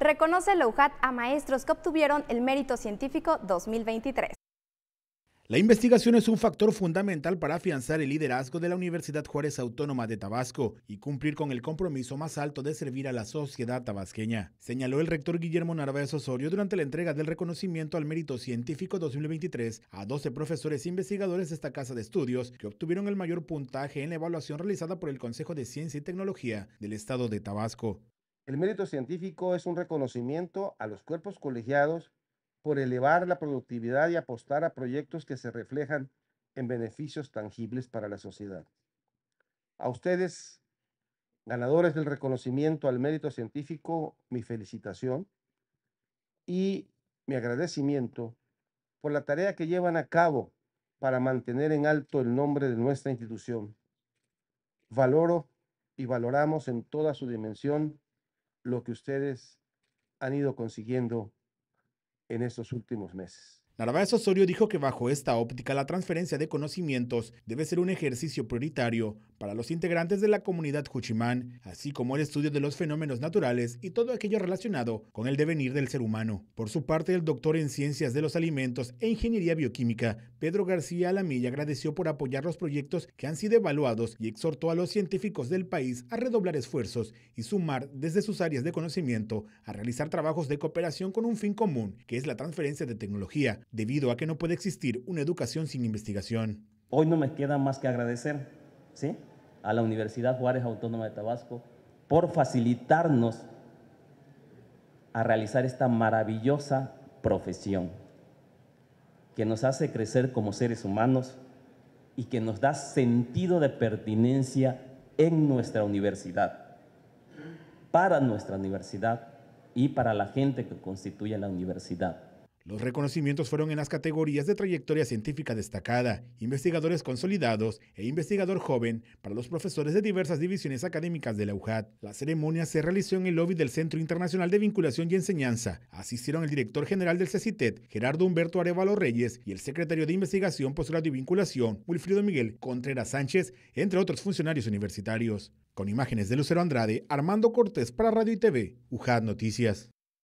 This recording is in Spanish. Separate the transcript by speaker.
Speaker 1: reconoce la UJAT a maestros que obtuvieron el mérito científico 2023.
Speaker 2: La investigación es un factor fundamental para afianzar el liderazgo de la Universidad Juárez Autónoma de Tabasco y cumplir con el compromiso más alto de servir a la sociedad tabasqueña, señaló el rector Guillermo Narváez Osorio durante la entrega del reconocimiento al mérito científico 2023 a 12 profesores e investigadores de esta casa de estudios que obtuvieron el mayor puntaje en la evaluación realizada por el Consejo de Ciencia y
Speaker 3: Tecnología del Estado de Tabasco. El mérito científico es un reconocimiento a los cuerpos colegiados por elevar la productividad y apostar a proyectos que se reflejan en beneficios tangibles para la sociedad. A ustedes, ganadores del reconocimiento al mérito científico, mi felicitación y mi agradecimiento por la tarea que llevan a cabo para mantener en alto el nombre de nuestra institución. Valoro y valoramos en toda su dimensión lo que ustedes han ido consiguiendo en estos últimos meses. Narváez Osorio dijo que bajo esta óptica la transferencia
Speaker 2: de conocimientos debe ser un ejercicio prioritario para los integrantes de la comunidad Juchimán, así como el estudio de los fenómenos naturales y todo aquello relacionado con el devenir del ser humano. Por su parte, el doctor en Ciencias de los Alimentos e Ingeniería Bioquímica, Pedro García Alamilla, agradeció por apoyar los proyectos que han sido evaluados y exhortó a los científicos del país a redoblar esfuerzos y sumar desde sus áreas de conocimiento a realizar trabajos de cooperación con un fin común, que es la transferencia de tecnología, debido a que no puede existir una educación sin
Speaker 1: investigación. Hoy no me queda más que agradecer, ¿sí? a la Universidad Juárez Autónoma de Tabasco por facilitarnos a realizar esta maravillosa profesión que nos hace crecer como seres humanos y que nos da sentido de pertinencia en nuestra universidad, para nuestra universidad y para la gente que constituye la universidad. Los reconocimientos fueron en las categorías de trayectoria científica destacada,
Speaker 2: investigadores consolidados e investigador joven para los profesores de diversas divisiones académicas de la UJAT. La ceremonia se realizó en el lobby del Centro Internacional de Vinculación y Enseñanza. Asistieron el director general del CECITET, Gerardo Humberto Arevalo Reyes, y el secretario de Investigación, Postgrado y Vinculación, Wilfrido Miguel Contreras Sánchez, entre otros funcionarios universitarios. Con imágenes de Lucero Andrade, Armando Cortés para Radio y TV, UJAT Noticias.